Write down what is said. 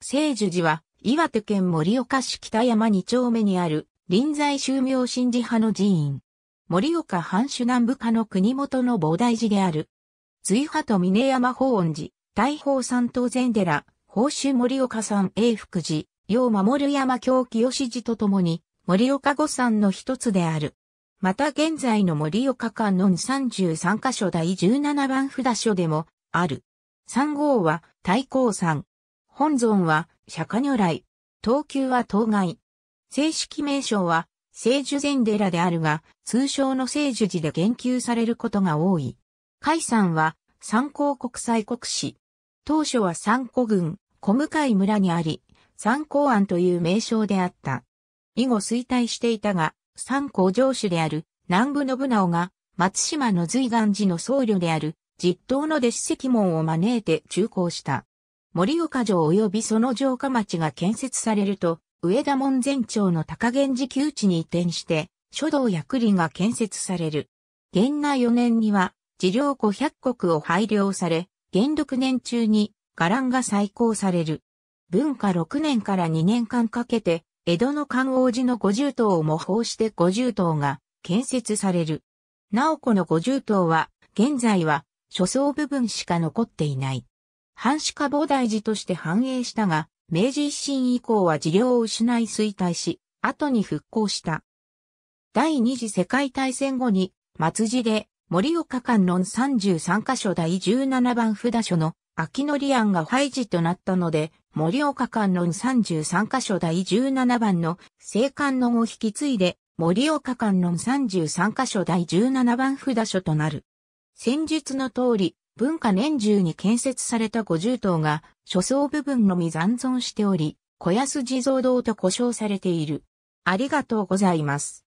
聖樹寺は、岩手県森岡市北山2丁目にある、臨済宗明神寺派の寺院。森岡藩主南部下の国元の菩提寺である。随派と峰山法恩寺、大宝山東禅寺、宝州森岡山永福寺、陽守山京清寺とともに、森岡御山の一つである。また現在の森岡観音33箇所第17番札所でも、ある。3号は、大光山、本尊は釈迦如来、東急は当該。正式名称は聖樹禅寺であるが、通称の聖樹寺で言及されることが多い。海山は参考国際国史。当初は三古郡、小向村にあり、三考庵という名称であった。以後衰退していたが、三高城主である南部信直が松島の随岸寺の僧侶である実頭の弟子石門を招いて中行した。森岡城及びその城下町が建設されると、上田門前町の高源寺旧地に移転して、書道や栗が建設される。元内4年には、寺療庫百0 0国を配領され、元禄年中に、伽藍が再興される。文化6年から2年間かけて、江戸の観王寺の五十塔を模倣して五十塔が建設される。なおこの五十塔は、現在は、初層部分しか残っていない。藩主下防大寺として繁栄したが、明治維新以降は治療を失い衰退し、後に復興した。第二次世界大戦後に、末寺で、森岡観論33箇所第17番札所の秋のり案が廃寺となったので、森岡観論33箇所第17番の聖観論を引き継いで、森岡観論33箇所第17番札所となる。戦術の通り、文化年中に建設された五十棟が、諸層部分のみ残存しており、小安地蔵堂と呼称されている。ありがとうございます。